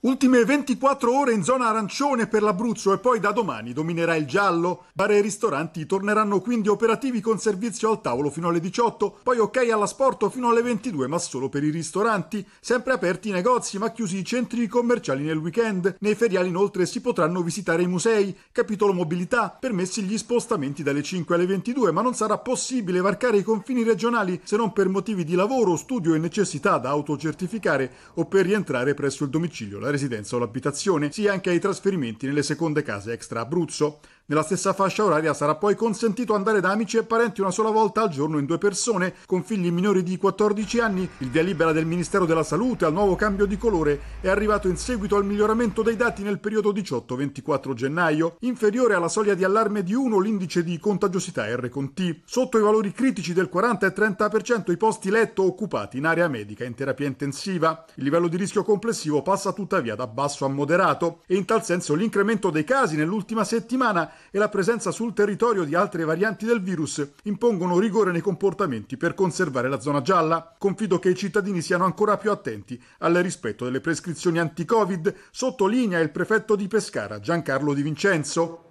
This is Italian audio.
Ultime 24 ore in zona arancione per l'Abruzzo e poi da domani dominerà il giallo. Bar e ristoranti torneranno quindi operativi con servizio al tavolo fino alle 18, poi ok all'asporto fino alle 22 ma solo per i ristoranti. Sempre aperti i negozi ma chiusi i centri commerciali nel weekend. Nei feriali inoltre si potranno visitare i musei, capitolo mobilità, permessi gli spostamenti dalle 5 alle 22 ma non sarà possibile varcare i confini regionali se non per motivi di lavoro, studio e necessità da autocertificare o per rientrare presso il domicilio residenza o l'abitazione, sia anche ai trasferimenti nelle seconde case extra Abruzzo. Nella stessa fascia oraria sarà poi consentito andare da amici e parenti una sola volta al giorno in due persone, con figli minori di 14 anni. Il via libera del Ministero della Salute al nuovo cambio di colore è arrivato in seguito al miglioramento dei dati nel periodo 18-24 gennaio, inferiore alla soglia di allarme di 1 l'indice di contagiosità R con T, sotto i valori critici del 40 e 30% i posti letto occupati in area medica in terapia intensiva. Il livello di rischio complessivo passa tuttavia da basso a moderato e in tal senso l'incremento dei casi nell'ultima settimana e la presenza sul territorio di altre varianti del virus impongono rigore nei comportamenti per conservare la zona gialla. Confido che i cittadini siano ancora più attenti al rispetto delle prescrizioni anti-Covid, sottolinea il prefetto di Pescara Giancarlo Di Vincenzo.